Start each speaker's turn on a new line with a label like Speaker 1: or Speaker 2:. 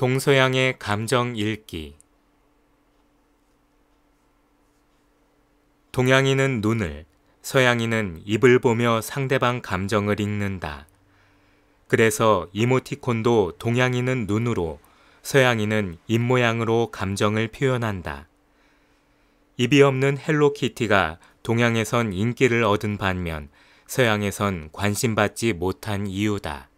Speaker 1: 동서양의 감정 읽기 동양인은 눈을, 서양인은 입을 보며 상대방 감정을 읽는다. 그래서 이모티콘도 동양인은 눈으로, 서양인은 입모양으로 감정을 표현한다. 입이 없는 헬로키티가 동양에선 인기를 얻은 반면 서양에선 관심받지 못한 이유다.